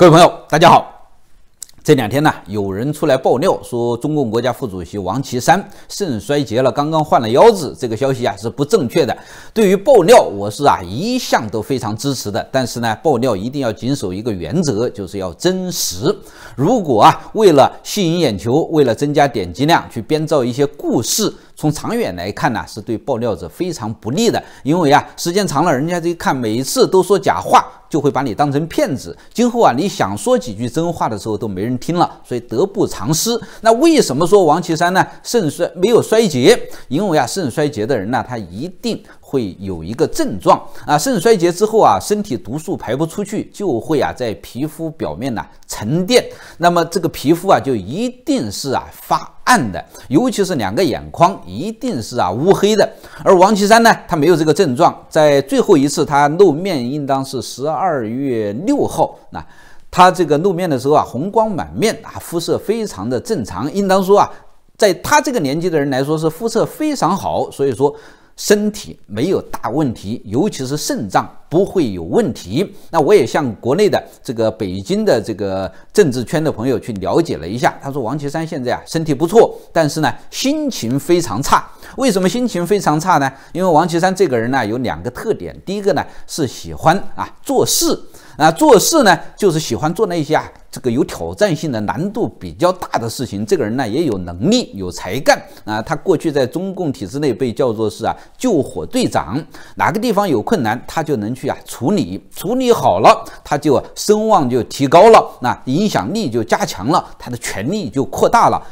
各位朋友，大家好。这两天呢，有人出来爆料说，中共国家副主席王岐山肾衰竭了，刚刚换了腰子。这个消息啊是不正确的。对于爆料，我是啊一向都非常支持的。但是呢，爆料一定要谨守一个原则，就是要真实。如果啊为了吸引眼球，为了增加点击量，去编造一些故事，从长远来看呢，是对爆料者非常不利的。因为啊时间长了，人家这一看，每一次都说假话。就会把你当成骗子，今后啊，你想说几句真话的时候都没人听了，所以得不偿失。那为什么说王岐山呢？肾衰没有衰竭，因为啊，肾衰竭的人呢，他一定。会有一个症状啊，肾衰竭之后啊，身体毒素排不出去，就会啊在皮肤表面呢沉淀，那么这个皮肤啊就一定是啊发暗的，尤其是两个眼眶一定是啊乌黑的。而王岐山呢，他没有这个症状，在最后一次他露面应当是十二月六号，那他这个露面的时候啊，红光满面啊，肤色非常的正常，应当说啊，在他这个年纪的人来说是肤色非常好，所以说。身体没有大问题，尤其是肾脏不会有问题。那我也向国内的这个北京的这个政治圈的朋友去了解了一下，他说王岐山现在啊身体不错，但是呢心情非常差。为什么心情非常差呢？因为王岐山这个人呢有两个特点，第一个呢是喜欢啊做事。啊，做事呢，就是喜欢做那些啊，这个有挑战性的、难度比较大的事情。这个人呢，也有能力、有才干啊。他过去在中共体制内被叫做是啊，救火队长。哪个地方有困难，他就能去啊处理，处理好了，他就声望就提高了，那影响力就加强了，他的权力就扩大了。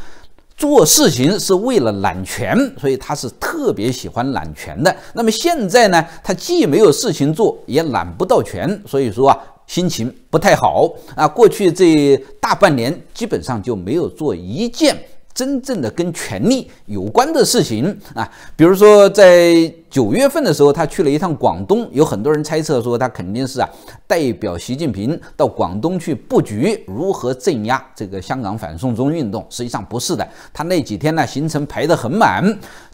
做事情是为了揽权，所以他是特别喜欢揽权的。那么现在呢，他既没有事情做，也揽不到权，所以说啊。心情不太好啊！过去这大半年基本上就没有做一件真正的跟权力有关的事情啊。比如说，在九月份的时候，他去了一趟广东，有很多人猜测说他肯定是啊代表习近平到广东去布局如何镇压这个香港反送中运动。实际上不是的，他那几天呢行程排得很满。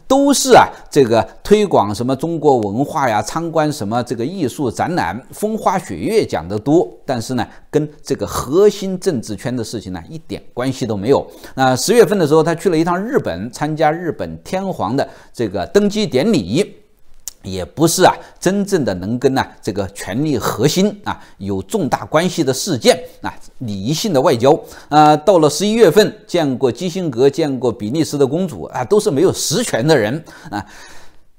都是啊，这个推广什么中国文化呀，参观什么这个艺术展览，风花雪月讲得多，但是呢，跟这个核心政治圈的事情呢，一点关系都没有。那十月份的时候，他去了一趟日本，参加日本天皇的这个登基典礼。也不是啊，真正的能跟呢这个权力核心啊有重大关系的事件啊，礼仪性的外交啊，到了十一月份见过基辛格，见过比利时的公主啊，都是没有实权的人啊。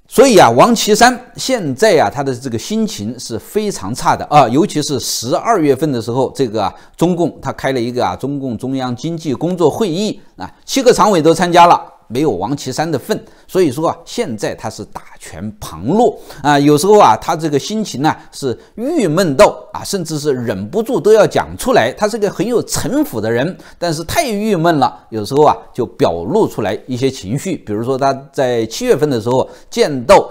所以啊，王岐山现在啊，他的这个心情是非常差的啊，尤其是十二月份的时候，这个啊、中共他开了一个啊，中共中央经济工作会议啊，七个常委都参加了。没有王岐山的份，所以说啊，现在他是大权旁落啊，有时候啊，他这个心情呢是郁闷到啊，甚至是忍不住都要讲出来。他是个很有城府的人，但是太郁闷了，有时候啊就表露出来一些情绪。比如说他在七月份的时候见到。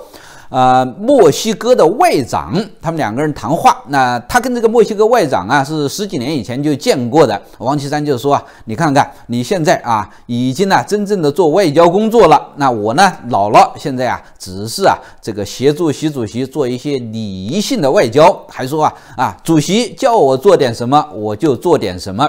呃，墨西哥的外长，他们两个人谈话。那他跟这个墨西哥外长啊，是十几年以前就见过的。王岐山就说啊，你看看你现在啊，已经呢真正的做外交工作了。那我呢老了，现在啊，只是啊这个协助习主席做一些礼仪性的外交。还说啊啊，主席叫我做点什么，我就做点什么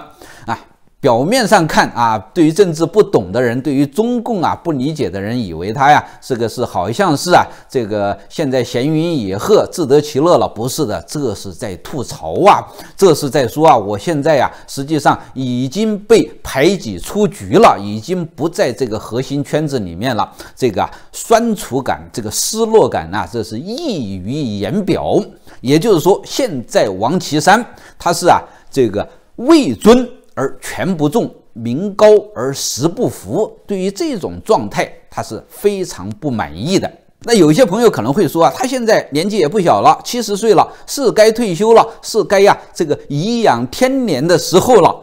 啊。表面上看啊，对于政治不懂的人，对于中共啊不理解的人，以为他呀这个是好像是啊，这个现在闲云野鹤自得其乐了，不是的，这是在吐槽啊，这是在说啊，我现在呀实际上已经被排挤出局了，已经不在这个核心圈子里面了，这个酸楚感，这个失落感啊，这是溢于言表。也就是说，现在王岐山他是啊这个位尊。而权不重，名高而实不服，对于这种状态，他是非常不满意的。那有些朋友可能会说啊，他现在年纪也不小了，七十岁了，是该退休了，是该呀这个颐养天年的时候了。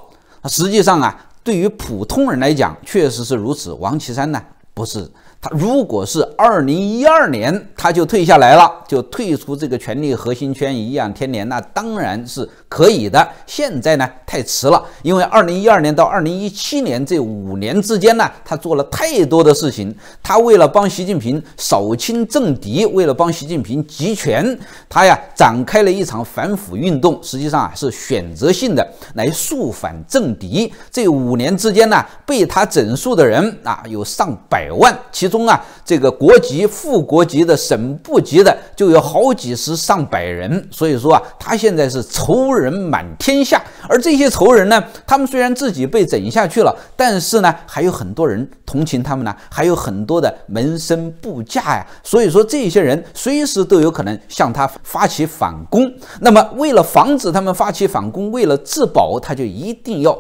实际上啊，对于普通人来讲，确实是如此。王岐山呢，不是。他如果是二零一二年，他就退下来了，就退出这个权力核心圈，颐养天年，那当然是可以的。现在呢，太迟了，因为二零一二年到二零一七年这五年之间呢，他做了太多的事情。他为了帮习近平扫清政敌，为了帮习近平集权，他呀展开了一场反腐运动，实际上啊是选择性的来肃反政敌。这五年之间呢，被他整肃的人啊有上百万，其。中啊，这个国级、副国级的、省部级的就有好几十上百人，所以说啊，他现在是仇人满天下。而这些仇人呢，他们虽然自己被整下去了，但是呢，还有很多人同情他们呢，还有很多的门生部下呀。所以说，这些人随时都有可能向他发起反攻。那么，为了防止他们发起反攻，为了自保，他就一定要。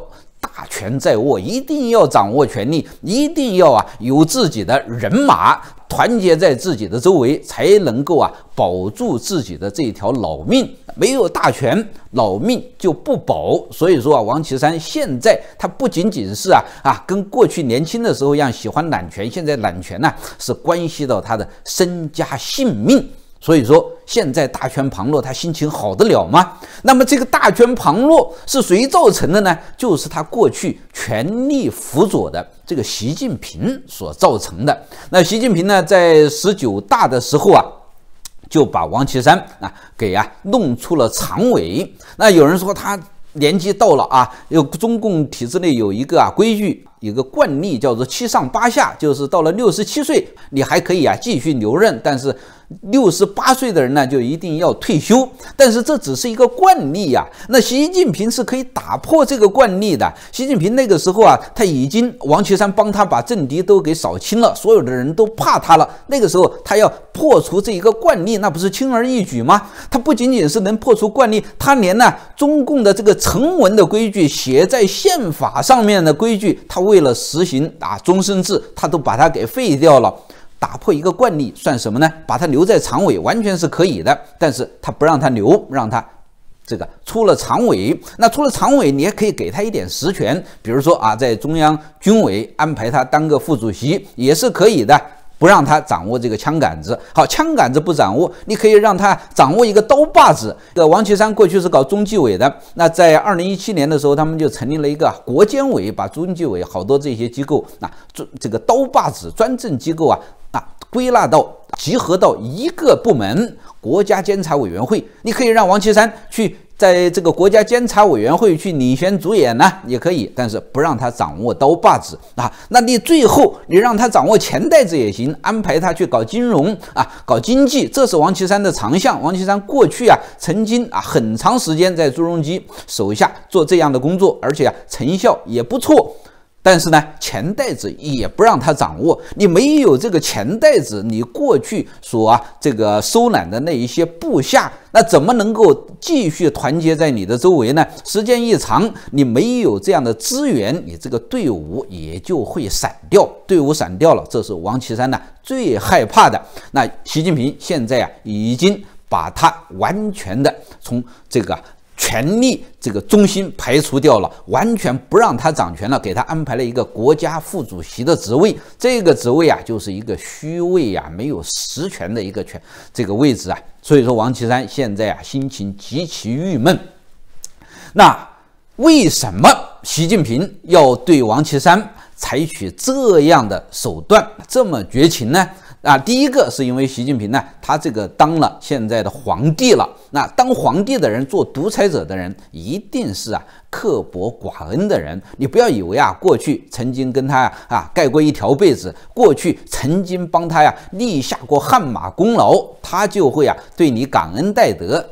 大权在握，一定要掌握权力，一定要啊，有自己的人马，团结在自己的周围，才能够啊保住自己的这条老命。没有大权，老命就不保。所以说啊，王岐山现在他不仅仅是啊啊跟过去年轻的时候一样喜欢揽权，现在揽权呢是关系到他的身家性命。所以说，现在大权旁落，他心情好得了吗？那么这个大权旁落是谁造成的呢？就是他过去全力辅佐的这个习近平所造成的。那习近平呢，在十九大的时候啊，就把王岐山啊给啊弄出了常委。那有人说他年纪到了啊，有中共体制内有一个啊规矩，一个惯例叫做“七上八下”，就是到了六十七岁，你还可以啊继续留任，但是。六十八岁的人呢，就一定要退休，但是这只是一个惯例呀。那习近平是可以打破这个惯例的。习近平那个时候啊，他已经王岐山帮他把政敌都给扫清了，所有的人都怕他了。那个时候他要破除这一个惯例，那不是轻而易举吗？他不仅仅是能破除惯例，他连呢中共的这个成文的规矩、写在宪法上面的规矩，他为了实行啊终身制，他都把它给废掉了。打破一个惯例算什么呢？把他留在常委完全是可以的，但是他不让他留，让他这个出了常委，那出了常委你也可以给他一点实权，比如说啊，在中央军委安排他当个副主席也是可以的。不让他掌握这个枪杆子，好，枪杆子不掌握，你可以让他掌握一个刀把子。这个王岐山过去是搞中纪委的，那在二零一七年的时候，他们就成立了一个国监委，把中纪委好多这些机构啊，这这个刀把子专政机构啊啊归纳到集合到一个部门——国家监察委员会。你可以让王岐山去。在这个国家监察委员会去领衔主演呢，也可以，但是不让他掌握刀把子啊。那你最后你让他掌握钱袋子也行，安排他去搞金融啊，搞经济，这是王岐山的长项。王岐山过去啊，曾经啊很长时间在朱镕基手下做这样的工作，而且啊成效也不错。但是呢，钱袋子也不让他掌握。你没有这个钱袋子，你过去所、啊，这个收揽的那一些部下，那怎么能够继续团结在你的周围呢？时间一长，你没有这样的资源，你这个队伍也就会散掉。队伍散掉了，这是王岐山呢最害怕的。那习近平现在啊，已经把他完全的从这个。权力这个中心排除掉了，完全不让他掌权了，给他安排了一个国家副主席的职位。这个职位啊，就是一个虚位呀，没有实权的一个权这个位置啊。所以说，王岐山现在啊心情极其郁闷。那为什么习近平要对王岐山采取这样的手段，这么绝情呢？啊，第一个是因为习近平呢，他这个当了现在的皇帝了。那当皇帝的人，做独裁者的人，一定是啊刻薄寡恩的人。你不要以为啊，过去曾经跟他呀啊盖过一条被子，过去曾经帮他呀立下过汗马功劳，他就会啊对你感恩戴德。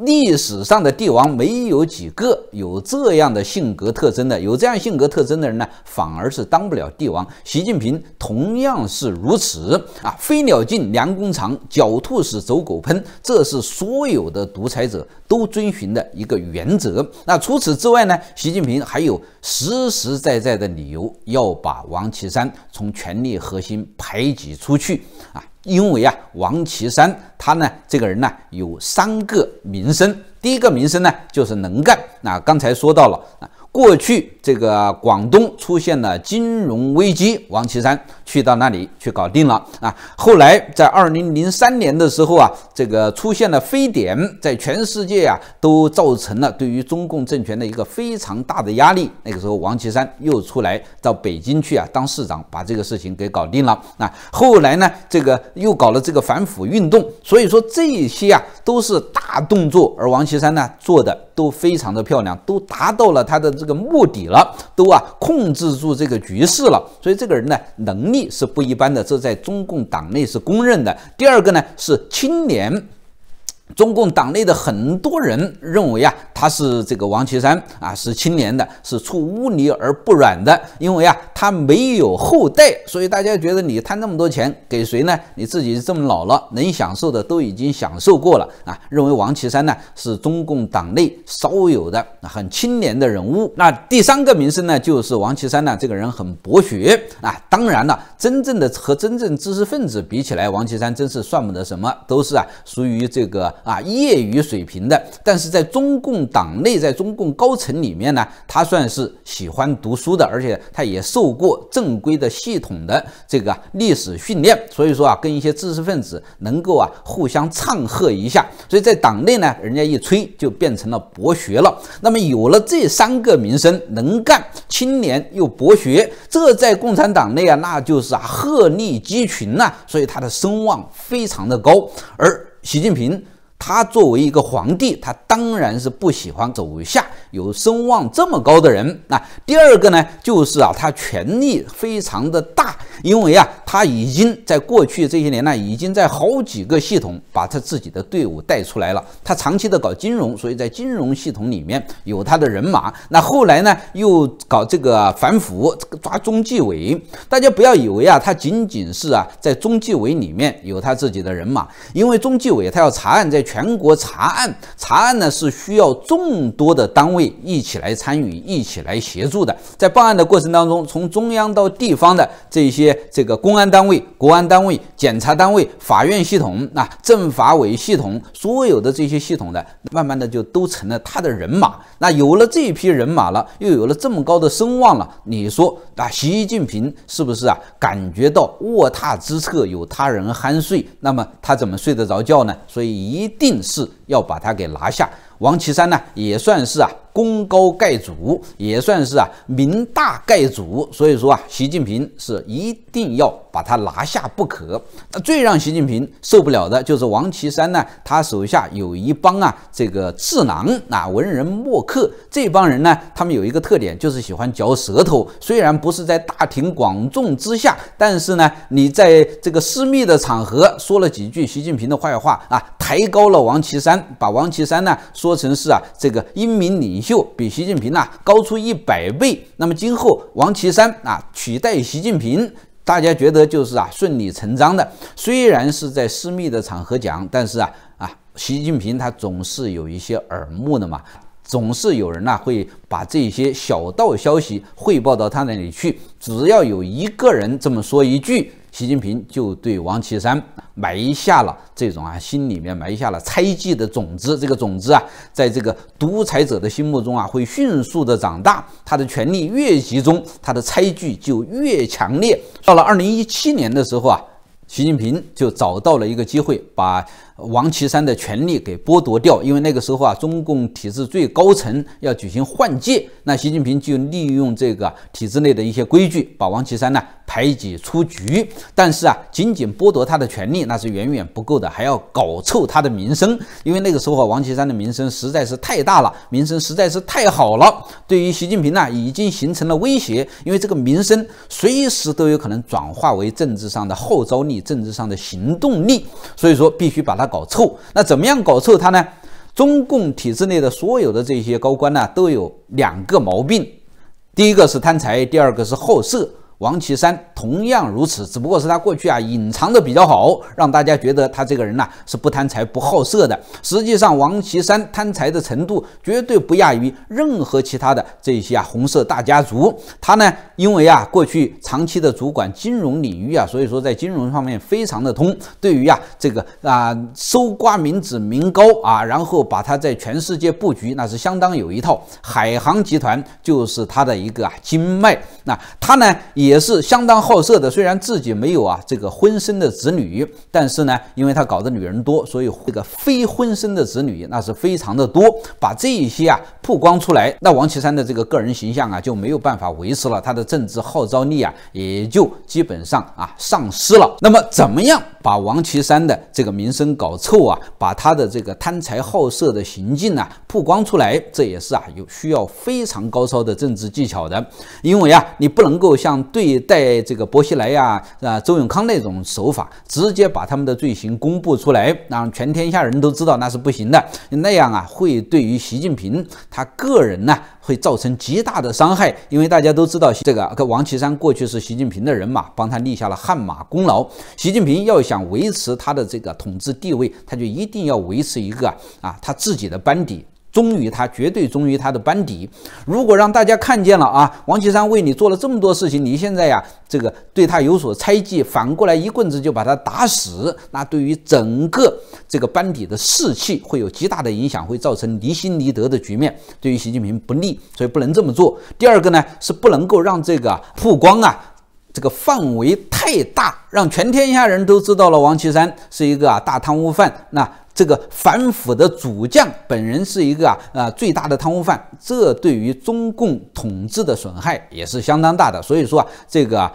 历史上的帝王没有几个有这样的性格特征的，有这样性格特征的人呢，反而是当不了帝王。习近平同样是如此啊！飞鸟尽，良弓藏；狡兔死，走狗烹。这是所有的独裁者都遵循的一个原则。那除此之外呢？习近平还有实实在在的理由要把王岐山从权力核心排挤出去啊！因为啊，王岐山他呢这个人呢有三个名声，第一个名声呢就是能干。那刚才说到了啊。过去这个广东出现了金融危机，王岐山去到那里去搞定了啊。后来在二零零三年的时候啊，这个出现了非典，在全世界啊都造成了对于中共政权的一个非常大的压力。那个时候王岐山又出来到北京去啊当市长，把这个事情给搞定了。那后来呢，这个又搞了这个反腐运动，所以说这些啊都是大动作，而王岐山呢做的都非常的漂亮，都达到了他的。这个目的了，都啊控制住这个局势了，所以这个人呢能力是不一般的，这在中共党内是公认的。第二个呢是青年。中共党内的很多人认为啊，他是这个王岐山啊，是清廉的，是出污泥而不染的。因为啊，他没有后代，所以大家觉得你贪那么多钱给谁呢？你自己这么老了，能享受的都已经享受过了啊。认为王岐山呢是中共党内少有的很清廉的人物。那第三个名声呢，就是王岐山呢这个人很博学啊。当然了，真正的和真正知识分子比起来，王岐山真是算不得什么，都是啊属于这个。啊，业余水平的，但是在中共党内，在中共高层里面呢，他算是喜欢读书的，而且他也受过正规的系统的这个历史训练，所以说啊，跟一些知识分子能够啊互相唱和一下，所以在党内呢，人家一吹就变成了博学了。那么有了这三个名声，能干、青年又博学，这在共产党内啊，那就是啊鹤立鸡群呐，所以他的声望非常的高，而习近平。他作为一个皇帝，他当然是不喜欢走下。有声望这么高的人，那第二个呢，就是啊，他权力非常的大，因为啊，他已经在过去这些年呢，已经在好几个系统把他自己的队伍带出来了。他长期的搞金融，所以在金融系统里面有他的人马。那后来呢，又搞这个反腐，抓中纪委。大家不要以为啊，他仅仅是啊，在中纪委里面有他自己的人马，因为中纪委他要查案，在全国查案，查案呢是需要众多的单位。一起来参与、一起来协助的，在办案的过程当中，从中央到地方的这些这个公安单位、国安单位、检察单位、法院系统、那政法委系统，所有的这些系统呢，慢慢的就都成了他的人马。那有了这批人马了，又有了这么高的声望了，你说啊，习近平是不是啊，感觉到卧榻之侧有他人酣睡，那么他怎么睡得着觉呢？所以一定是要把他给拿下。王岐山呢，也算是啊。功高盖主也算是啊，名大盖主，所以说啊，习近平是一定要把他拿下不可。那最让习近平受不了的就是王岐山呢，他手下有一帮啊，这个智囊啊，文人墨客这帮人呢，他们有一个特点就是喜欢嚼舌头。虽然不是在大庭广众之下，但是呢，你在这个私密的场合说了几句习近平的坏话啊，抬高了王岐山，把王岐山呢说成是啊，这个英明理。秀比习近平呐高出一百倍，那么今后王岐山啊取代习近平，大家觉得就是啊顺理成章的。虽然是在私密的场合讲，但是啊啊，习近平他总是有一些耳目的嘛，总是有人呐会把这些小道消息汇报到他那里去。只要有一个人这么说一句。习近平就对王岐山埋下了这种啊，心里面埋下了猜忌的种子。这个种子啊，在这个独裁者的心目中啊，会迅速的长大。他的权力越集中，他的猜忌就越强烈。到了二零一七年的时候啊，习近平就找到了一个机会，把。王岐山的权力给剥夺掉，因为那个时候啊，中共体制最高层要举行换届，那习近平就利用这个体制内的一些规矩，把王岐山呢排挤出局。但是啊，仅仅剥夺他的权利那是远远不够的，还要搞臭他的名声，因为那个时候王岐山的名声实在是太大了，名声实在是太好了，对于习近平呢已经形成了威胁，因为这个名声随时都有可能转化为政治上的号召力、政治上的行动力，所以说必须把他。他搞臭，那怎么样搞臭他呢？中共体制内的所有的这些高官呢，都有两个毛病，第一个是贪财，第二个是好色。王岐山同样如此，只不过是他过去啊隐藏的比较好，让大家觉得他这个人呢是不贪财、不好色的。实际上，王岐山贪财的程度绝对不亚于任何其他的这些啊红色大家族。他呢？因为啊，过去长期的主管金融领域啊，所以说在金融方面非常的通。对于啊，这个啊，搜刮民脂民膏啊，然后把他在全世界布局，那是相当有一套。海航集团就是他的一个啊经脉。那他呢，也是相当好色的。虽然自己没有啊这个婚生的子女，但是呢，因为他搞的女人多，所以这个非婚生的子女那是非常的多。把这一些啊曝光出来，那王岐山的这个个人形象啊就没有办法维持了。他的。政治号召力啊，也就基本上啊丧失了。那么怎么样？把王岐山的这个名声搞臭啊，把他的这个贪财好色的行径呢曝光出来，这也是啊有需要非常高超的政治技巧的，因为啊你不能够像对待这个薄熙来呀啊周永康那种手法，直接把他们的罪行公布出来，让全天下人都知道，那是不行的，那样啊会对于习近平他个人呢会造成极大的伤害，因为大家都知道这个王岐山过去是习近平的人马，帮他立下了汗马功劳，习近平要想。想维持他的这个统治地位，他就一定要维持一个啊，他自己的班底，忠于他，绝对忠于他的班底。如果让大家看见了啊，王岐山为你做了这么多事情，你现在呀，这个对他有所猜忌，反过来一棍子就把他打死，那对于整个这个班底的士气会有极大的影响，会造成离心离德的局面，对于习近平不利，所以不能这么做。第二个呢，是不能够让这个曝光啊。这个范围太大，让全天下人都知道了王岐山是一个啊大贪污犯。那这个反腐的主将本人是一个啊啊最大的贪污犯，这对于中共统治的损害也是相当大的。所以说啊，这个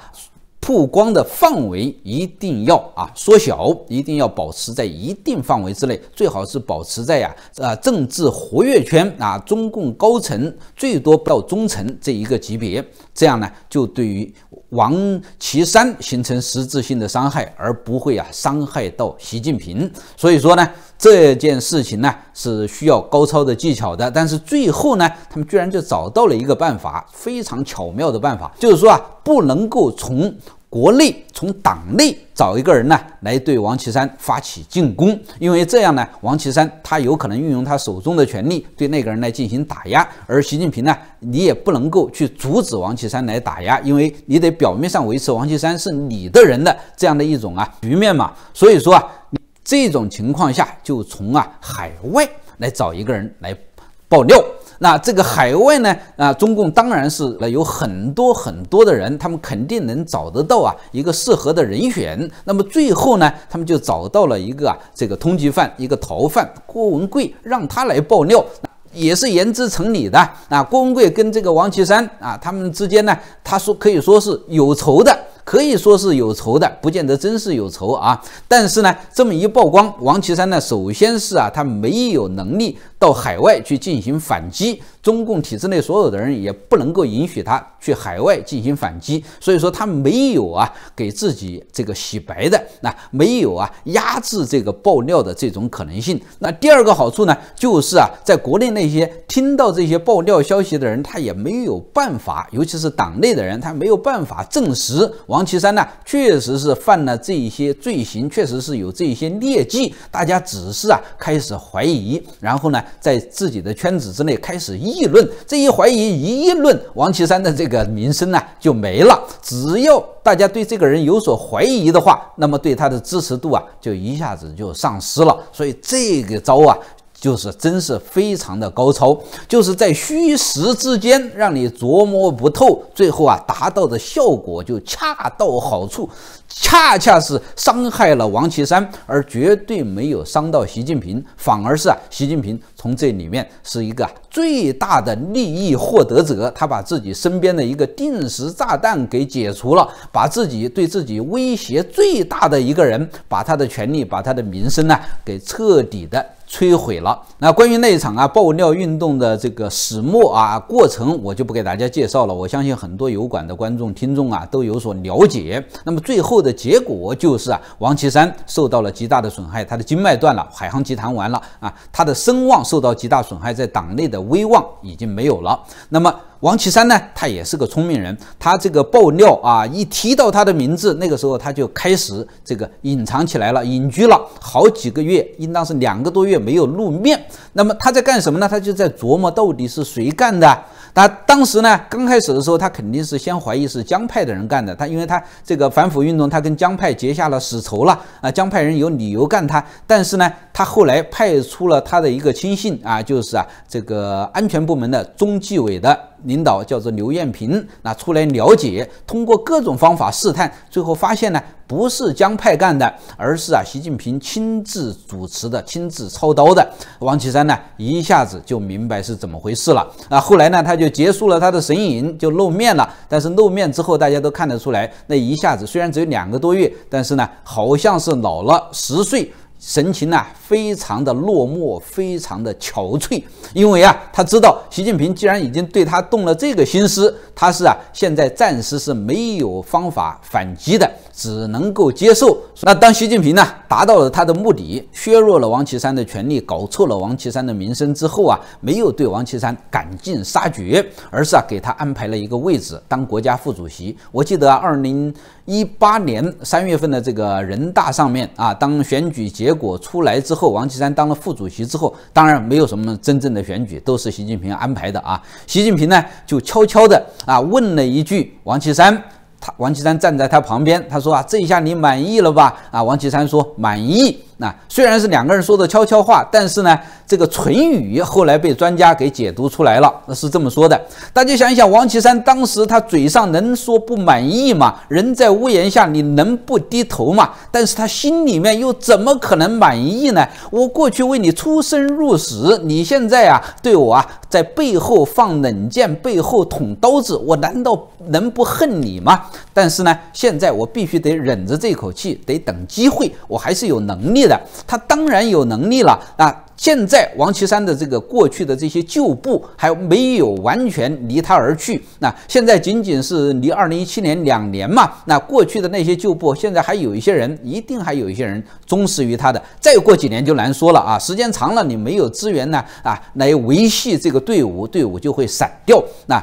曝光的范围一定要啊缩小，一定要保持在一定范围之内，最好是保持在呀啊政治活跃圈啊中共高层最多不到中层这一个级别。这样呢，就对于王岐山形成实质性的伤害，而不会啊伤害到习近平。所以说呢，这件事情呢是需要高超的技巧的。但是最后呢，他们居然就找到了一个办法，非常巧妙的办法，就是说啊，不能够从。国内从党内找一个人呢，来对王岐山发起进攻，因为这样呢，王岐山他有可能运用他手中的权力对那个人来进行打压，而习近平呢，你也不能够去阻止王岐山来打压，因为你得表面上维持王岐山是你的人的这样的一种啊局面嘛，所以说啊，这种情况下就从啊海外来找一个人来爆料。那这个海外呢？啊，中共当然是有很多很多的人，他们肯定能找得到啊一个适合的人选。那么最后呢，他们就找到了一个啊这个通缉犯、一个逃犯郭文贵，让他来爆料，也是言之成理的。啊，郭文贵跟这个王岐山啊，他们之间呢，他说可以说是有仇的。可以说是有仇的，不见得真是有仇啊。但是呢，这么一曝光，王岐山呢，首先是啊，他没有能力到海外去进行反击，中共体制内所有的人也不能够允许他去海外进行反击，所以说他没有啊给自己这个洗白的，那没有啊压制这个爆料的这种可能性。那第二个好处呢，就是啊，在国内那些听到这些爆料消息的人，他也没有办法，尤其是党内的人，他没有办法证实王。王岐山呢，确实是犯了这一些罪行，确实是有这一些劣迹。大家只是啊开始怀疑，然后呢，在自己的圈子之内开始议论。这一怀疑一议论，王岐山的这个名声呢就没了。只要大家对这个人有所怀疑的话，那么对他的支持度啊就一下子就丧失了。所以这个招啊。就是真是非常的高超，就是在虚实之间让你琢磨不透，最后啊达到的效果就恰到好处，恰恰是伤害了王岐山，而绝对没有伤到习近平，反而是啊习近平从这里面是一个最大的利益获得者，他把自己身边的一个定时炸弹给解除了，把自己对自己威胁最大的一个人，把他的权利，把他的名声呢给彻底的。摧毁了。那关于那一场啊爆料运动的这个始末啊过程，我就不给大家介绍了。我相信很多油管的观众听众啊都有所了解。那么最后的结果就是啊，王岐山受到了极大的损害，他的经脉断了，海航集团完了啊，他的声望受到极大损害，在党内的威望已经没有了。那么。王岐山呢，他也是个聪明人，他这个爆料啊，一提到他的名字，那个时候他就开始这个隐藏起来了，隐居了好几个月，应当是两个多月没有露面。那么他在干什么呢？他就在琢磨到底是谁干的。他当时呢，刚开始的时候，他肯定是先怀疑是江派的人干的。他因为他这个反腐运动，他跟江派结下了死仇了啊，江派人有理由干他。但是呢，他后来派出了他的一个亲信啊，就是啊这个安全部门的中纪委的。领导叫做刘艳平，那出来了解，通过各种方法试探，最后发现呢，不是江派干的，而是啊习近平亲自主持的，亲自操刀的。王岐山呢，一下子就明白是怎么回事了。那后来呢，他就结束了他的神隐，就露面了。但是露面之后，大家都看得出来，那一下子虽然只有两个多月，但是呢，好像是老了十岁。神情呢，非常的落寞，非常的憔悴，因为啊，他知道习近平既然已经对他动了这个心思，他是啊，现在暂时是没有方法反击的，只能够接受。那当习近平呢，达到了他的目的，削弱了王岐山的权力，搞臭了王岐山的名声之后啊，没有对王岐山赶尽杀绝，而是啊，给他安排了一个位置，当国家副主席。我记得二零一八年三月份的这个人大上面啊，当选举结。结果出来之后，王岐山当了副主席之后，当然没有什么真正的选举，都是习近平安排的啊。习近平呢就悄悄的啊问了一句王岐山，他王岐山站在他旁边，他说啊这一下你满意了吧？啊王岐山说满意。那虽然是两个人说的悄悄话，但是呢，这个唇语后来被专家给解读出来了。那是这么说的：大家想一想，王岐山当时他嘴上能说不满意吗？人在屋檐下，你能不低头吗？但是他心里面又怎么可能满意呢？我过去为你出生入死，你现在啊，对我啊，在背后放冷箭，背后捅刀子，我难道能不恨你吗？但是呢，现在我必须得忍着这口气，得等机会，我还是有能力。的，他当然有能力了啊！现在王岐山的这个过去的这些旧部还没有完全离他而去，那现在仅仅是离二零一七年两年嘛，那过去的那些旧部，现在还有一些人，一定还有一些人忠实于他的。再过几年就难说了啊！时间长了，你没有资源呢啊，来维系这个队伍，队伍就会散掉那。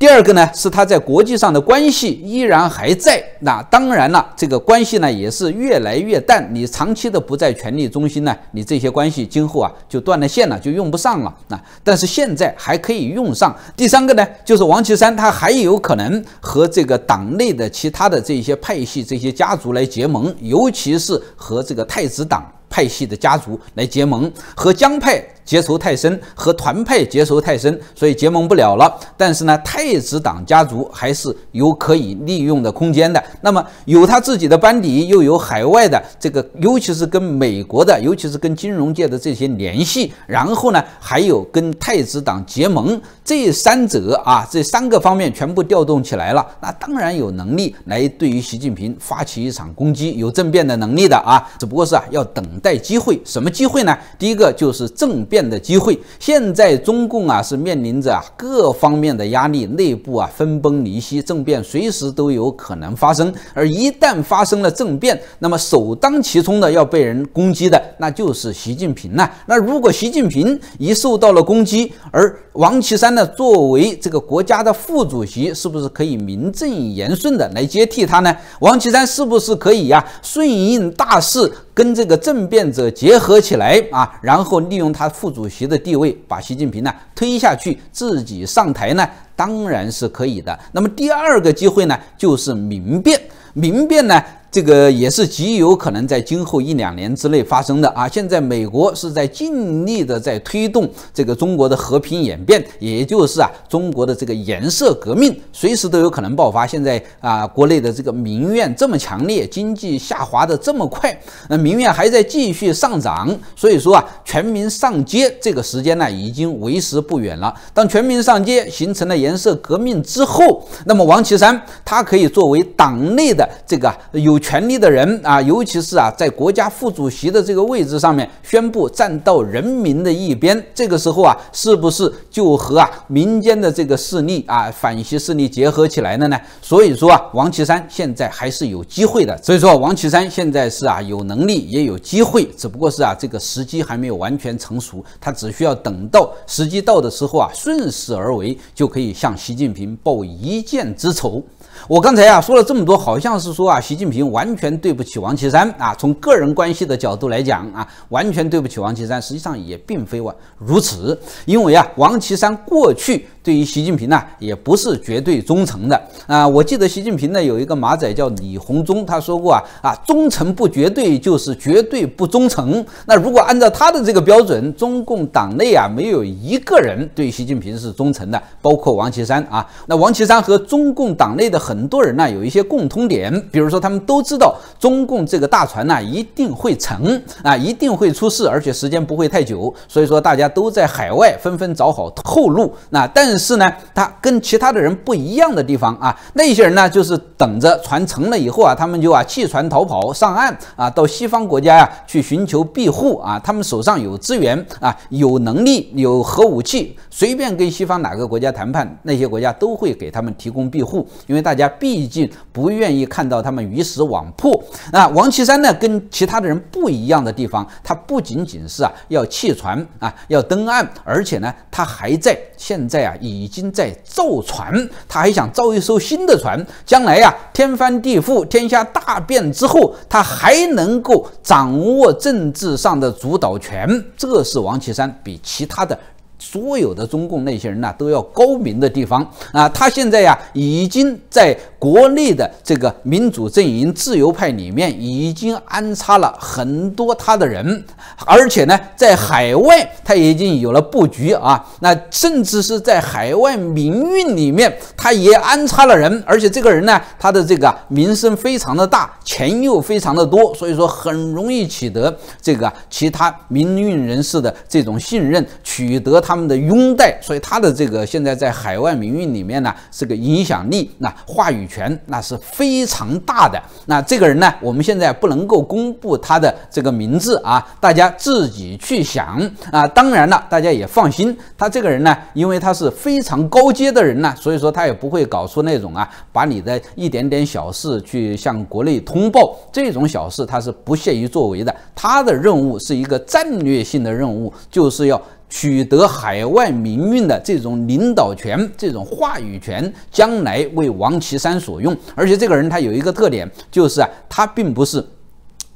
第二个呢，是他在国际上的关系依然还在，那当然了，这个关系呢也是越来越淡。你长期的不在权力中心呢，你这些关系今后啊就断了线了，就用不上了。那但是现在还可以用上。第三个呢，就是王岐山，他还有可能和这个党内的其他的这些派系、这些家族来结盟，尤其是和这个太子党派系的家族来结盟，和江派。结仇太深，和团派结仇太深，所以结盟不了了。但是呢，太子党家族还是有可以利用的空间的。那么有他自己的班底，又有海外的这个，尤其是跟美国的，尤其是跟金融界的这些联系。然后呢，还有跟太子党结盟，这三者啊，这三个方面全部调动起来了，那当然有能力来对于习近平发起一场攻击，有政变的能力的啊。只不过是啊，要等待机会。什么机会呢？第一个就是政变。的机会，现在中共啊是面临着各方面的压力，内部啊分崩离析，政变随时都有可能发生。而一旦发生了政变，那么首当其冲的要被人攻击的那就是习近平了。那如果习近平一受到了攻击，而王岐山呢作为这个国家的副主席，是不是可以名正言顺的来接替他呢？王岐山是不是可以呀顺应大势，跟这个政变者结合起来啊，然后利用他。副主席的地位，把习近平呢推下去，自己上台呢，当然是可以的。那么第二个机会呢，就是民变，民变呢。这个也是极有可能在今后一两年之内发生的啊！现在美国是在尽力的在推动这个中国的和平演变，也就是啊中国的这个颜色革命，随时都有可能爆发。现在啊国内的这个民怨这么强烈，经济下滑的这么快，那民怨还在继续上涨，所以说啊全民上街这个时间呢已经为时不远了。当全民上街形成了颜色革命之后，那么王岐山他可以作为党内的这个有。权力的人啊，尤其是啊，在国家副主席的这个位置上面宣布站到人民的一边，这个时候啊，是不是就和啊民间的这个势力啊反习势力结合起来了呢？所以说啊，王岐山现在还是有机会的。所以说，王岐山现在是啊有能力也有机会，只不过是啊这个时机还没有完全成熟，他只需要等到时机到的时候啊顺势而为，就可以向习近平报一箭之仇。我刚才啊说了这么多，好像是说啊，习近平完全对不起王岐山啊。从个人关系的角度来讲啊，完全对不起王岐山。实际上也并非往如此，因为啊，王岐山过去对于习近平呢，也不是绝对忠诚的啊。我记得习近平呢有一个马仔叫李鸿忠，他说过啊啊，忠诚不绝对就是绝对不忠诚。那如果按照他的这个标准，中共党内啊没有一个人对习近平是忠诚的，包括王岐山啊。那王岐山和中共党内的很。很多人呢有一些共通点，比如说他们都知道中共这个大船呢一定会沉啊，一定会出事，而且时间不会太久。所以说大家都在海外纷纷找好后路。那但是呢，他跟其他的人不一样的地方啊，那些人呢就是等着船沉了以后啊，他们就啊弃船逃跑上岸啊，到西方国家呀去寻求庇护啊。他们手上有资源啊，有能力有核武器，随便跟西方哪个国家谈判，那些国家都会给他们提供庇护，因为大。大家毕竟不愿意看到他们鱼死网破。那王岐山呢，跟其他的人不一样的地方，他不仅仅是啊要弃船啊要登岸，而且呢，他还在现在啊已经在造船，他还想造一艘新的船。将来呀天翻地覆，天下大变之后，他还能够掌握政治上的主导权。这是王岐山比其他的。所有的中共那些人呢，都要高明的地方啊！他现在呀，已经在国内的这个民主阵营、自由派里面，已经安插了很多他的人，而且呢，在海外他已经有了布局啊！那甚至是在海外民运里面，他也安插了人，而且这个人呢，他的这个名声非常的大，钱又非常的多，所以说很容易取得这个其他民运人士的这种信任，取得他。他们的拥戴，所以他的这个现在在海外民誉里面呢，这个影响力、那话语权，那是非常大的。那这个人呢，我们现在不能够公布他的这个名字啊，大家自己去想啊。当然了，大家也放心，他这个人呢，因为他是非常高阶的人呢，所以说他也不会搞出那种啊，把你的一点点小事去向国内通报这种小事，他是不屑于作为的。他的任务是一个战略性的任务，就是要。取得海外民运的这种领导权、这种话语权，将来为王岐山所用。而且这个人他有一个特点，就是啊，他并不是，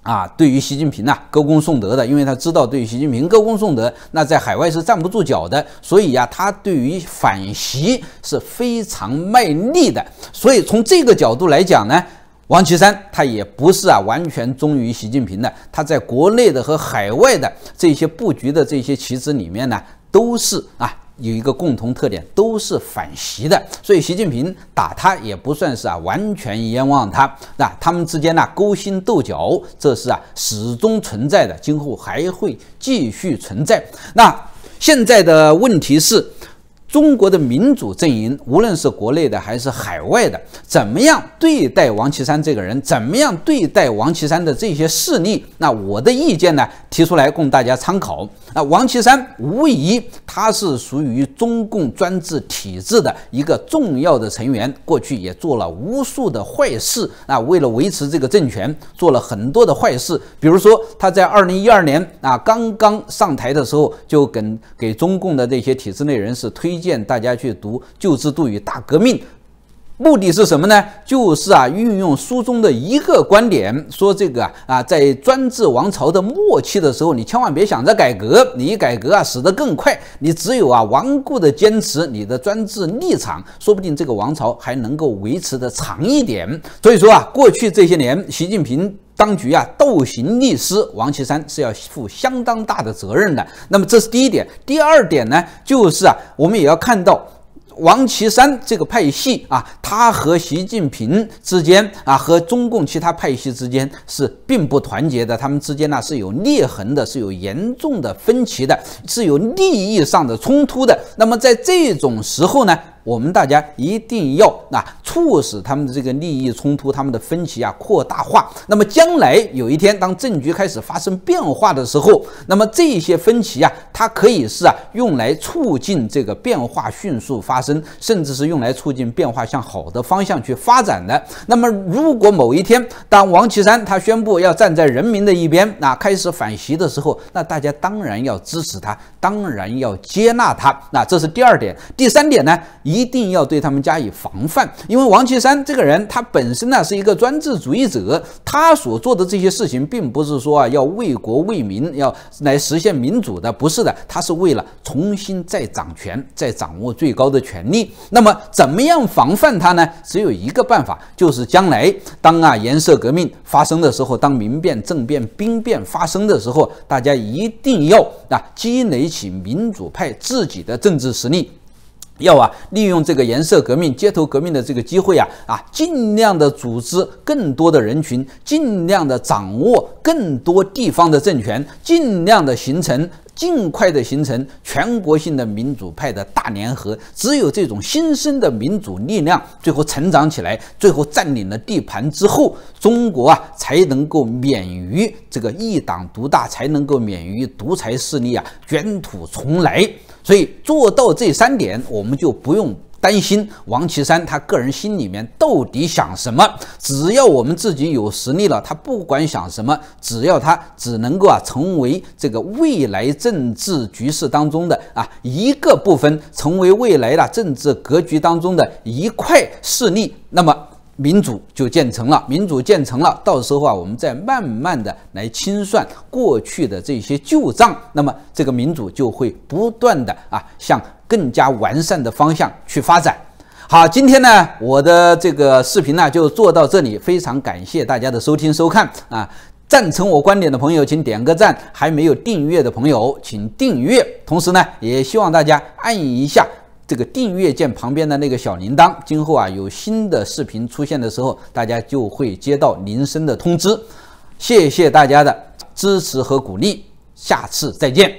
啊，对于习近平呐歌功颂德的，因为他知道对于习近平歌功颂德，那在海外是站不住脚的。所以呀，他对于反习是非常卖力的。所以从这个角度来讲呢。王岐山他也不是啊，完全忠于习近平的。他在国内的和海外的这些布局的这些棋子里面呢，都是啊有一个共同特点，都是反习的。所以习近平打他也不算是啊完全冤枉他。那他们之间呢勾心斗角，这是啊始终存在的，今后还会继续存在。那现在的问题是。中国的民主阵营，无论是国内的还是海外的，怎么样对待王岐山这个人，怎么样对待王岐山的这些势力？那我的意见呢，提出来供大家参考。那王岐山无疑他是属于中共专制体制的一个重要的成员，过去也做了无数的坏事。啊，为了维持这个政权，做了很多的坏事。比如说，他在二零一二年啊，刚刚上台的时候，就跟给中共的这些体制内人士推。建议大家去读《旧制度与大革命》。目的是什么呢？就是啊，运用书中的一个观点，说这个啊啊，在专制王朝的末期的时候，你千万别想着改革，你一改革啊，死得更快。你只有啊，顽固地坚持你的专制立场，说不定这个王朝还能够维持的长一点。所以说啊，过去这些年，习近平当局啊，倒行逆施，王岐山是要负相当大的责任的。那么这是第一点。第二点呢，就是啊，我们也要看到。王岐山这个派系啊，他和习近平之间啊，和中共其他派系之间是并不团结的，他们之间呢是有裂痕的，是有严重的分歧的，是有利益上的冲突的。那么在这种时候呢？我们大家一定要啊，促使他们的这个利益冲突、他们的分歧啊扩大化。那么将来有一天，当政局开始发生变化的时候，那么这些分歧啊，它可以是啊用来促进这个变化迅速发生，甚至是用来促进变化向好的方向去发展的。那么如果某一天，当王岐山他宣布要站在人民的一边，那开始反袭的时候，那大家当然要支持他，当然要接纳他。那这是第二点。第三点呢？一。一定要对他们加以防范，因为王岐山这个人，他本身呢是一个专制主义者，他所做的这些事情，并不是说啊要为国为民，要来实现民主的，不是的，他是为了重新再掌权，再掌握最高的权力。那么，怎么样防范他呢？只有一个办法，就是将来当啊颜色革命发生的时候，当民变、政变、兵变发生的时候，大家一定要啊积累起民主派自己的政治实力。要啊，利用这个颜色革命、街头革命的这个机会啊啊，尽量的组织更多的人群，尽量的掌握更多地方的政权，尽量的形成、尽快的形成全国性的民主派的大联合。只有这种新生的民主力量最后成长起来，最后占领了地盘之后，中国啊才能够免于这个一党独大，才能够免于独裁势力啊卷土重来。所以做到这三点，我们就不用担心王岐山他个人心里面到底想什么。只要我们自己有实力了，他不管想什么，只要他只能够啊成为这个未来政治局势当中的啊一个部分，成为未来的政治格局当中的一块势力，那么。民主就建成了，民主建成了，到时候啊，我们再慢慢的来清算过去的这些旧账，那么这个民主就会不断的啊，向更加完善的方向去发展。好，今天呢，我的这个视频呢就做到这里，非常感谢大家的收听收看啊，赞成我观点的朋友，请点个赞，还没有订阅的朋友，请订阅，同时呢，也希望大家按一下。这个订阅键旁边的那个小铃铛，今后啊有新的视频出现的时候，大家就会接到铃声的通知。谢谢大家的支持和鼓励，下次再见。